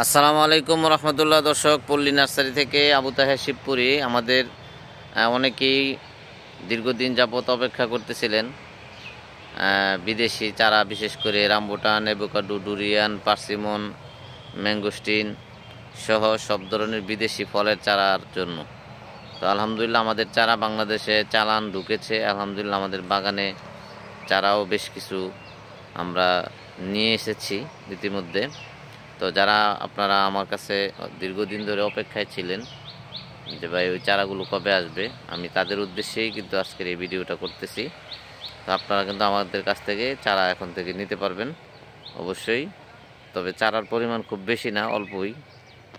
আসসালামু আলাইকুম রহমতুল্লাহ দর্শক পল্লী নার্সারি থেকে আবু তাহের শিবপুরি আমাদের অনেকেই দীর্ঘদিন যাবত অপেক্ষা করতেছিলেন বিদেশি চারা বিশেষ করে rambutan avocado durian persimmon mangosteen সহ সব ধরনের বিদেশি ফলের চারার জন্য তো আলহামদুলিল্লাহ আমাদের চারা বাংলাদেশে চালান ঢুকেছে আলহামদুলিল্লাহ আমাদের বাগানে চারাও বেশ কিছু আমরা নিয়ে এসেছি ইতিমধ্যে তো যারা আপনারা আমার কাছে দীর্ঘদিন ধরে অপেক্ষায় ছিলেন যে ভাই ওই চারাগুলো কবে আসবে আমি তাদের উদ্দেশ্যেই কিন্তু আজকের এই ভিডিওটা করতেছি তো আপনারা কিন্তু আমাদের কাছ থেকে চারা এখন থেকে নিতে পারবেন অবশ্যই তবে চারার পরিমাণ খুব বেশি না অল্পই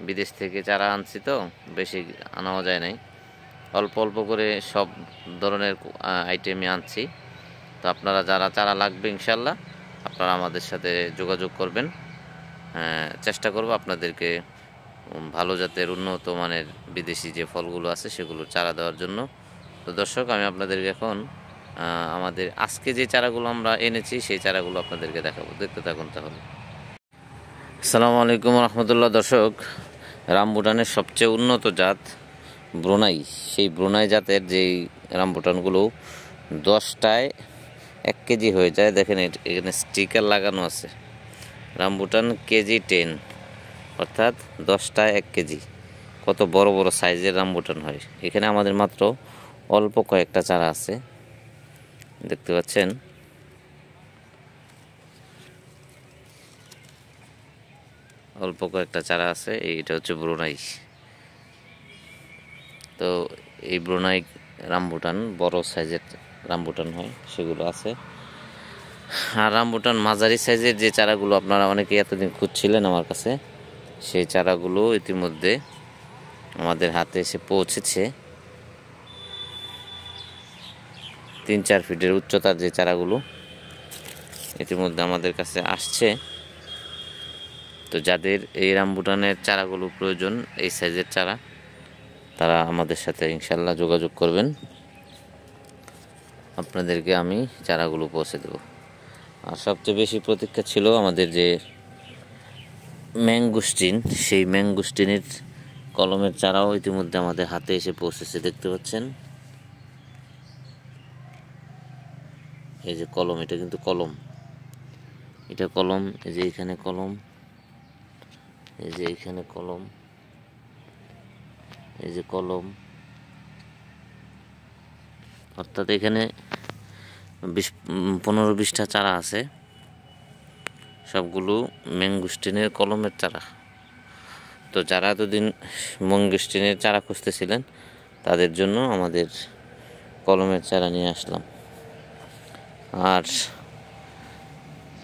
বিদেশ থেকে চারা আনছি তো বেশি আনাও যায় নাই অল্প অল্প করে সব ধরনের আইটেমই আনছি তো আপনারা যারা চারা লাগবে ইনশাল্লাহ আপনারা আমাদের সাথে যোগাযোগ করবেন হ্যাঁ, চেষ্টা করব আপনাদেরকে ভালো জাতের উন্নত মানের বিদেশি যে ফলগুলো আছে সেগুলো চারা দেওয়ার জন্য তো দর্শক আমি আপনাদেরকে এখন আমাদের আজকে যে চারাগুলো আমরা এনেছি সেই চারাগুলো আপনাদেরকে দেখাবো দেখতে থাকুন তাহলে সালামু আলাইকুম রহমতুল্লাহ দর্শক রামবুটানের সবচেয়ে উন্নত জাত ব্রোনাই সেই ব্রোনাই জাতের যেই রামবুটানগুলো দশটায় এক কেজি হয়ে যায় দেখেন এখানে স্টিকার লাগানো আছে রামবুটান কেজি টেন অর্থাৎ দশটা এক কেজি কত বড় বড় সাইজের রামবুটান হয় এখানে আমাদের মাত্র অল্প কয়েকটা চারা আছে দেখতে পাচ্ছেন অল্প কয়েকটা চারা আছে এইটা হচ্ছে ব্রুনাই তো এই ব্রুনাই রামবুটান বড় সাইজের রামবুটান হয় সেগুলো আছে আর রামবুটান মাঝারি সাইজের যে চারাগুলো আপনারা অনেকে এতদিন খুঁজছিলেন আমার কাছে সেই চারাগুলো ইতিমধ্যে আমাদের হাতে এসে পৌঁছেছে তিন চার ফিটের উচ্চতার যে চারাগুলো ইতিমধ্যে আমাদের কাছে আসছে তো যাদের এই রামবুটানের চারাগুলো প্রয়োজন এই সাইজের চারা তারা আমাদের সাথে ইনশাল্লাহ যোগাযোগ করবেন আপনাদেরকে আমি চারাগুলো পৌঁছে দেবো আর সবচেয়ে বেশি প্রতীক্ষা ছিল আমাদের যে ম্যাঙ্গুস্টিন সেই ম্যাঙ্গুস্টিনের কলমের চারাও ইতিমধ্যে আমাদের হাতে এসে পৌঁছেছে দেখতে পাচ্ছেন এই যে কলম এটা কিন্তু কলম এটা কলম এই যে এখানে কলম এই যে এখানে কলম এই যে কলম অর্থাৎ এখানে বিশ পনেরো বিশটা চারা আছে সবগুলো ম্যাঙ্গুস্টিনের কলমের চারা তো যারা এতদিন ম্যাঙ্গুস্টিনের চারা খুঁজতেছিলেন তাদের জন্য আমাদের কলমের চারা নিয়ে আসলাম আর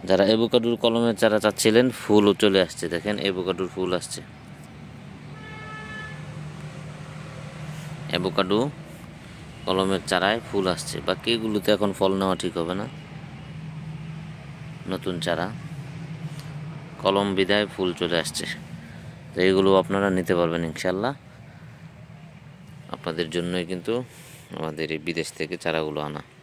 যারা এবোকাডুর কলমের চারা চাচ্ছিলেন ফুলও চলে আসছে দেখেন এবোকাডুর ফুল আসছে অ্যাভোকাডো কলমের চারায় ফুল আসছে বা কেগুলোতে এখন ফল নেওয়া ঠিক হবে না নতুন চারা কলম বিদায় ফুল চলে আসছে তো এইগুলো আপনারা নিতে পারবেন ইনশাল্লাহ আপনাদের জন্যই কিন্তু আমাদের এই বিদেশ থেকে চারাগুলো আনা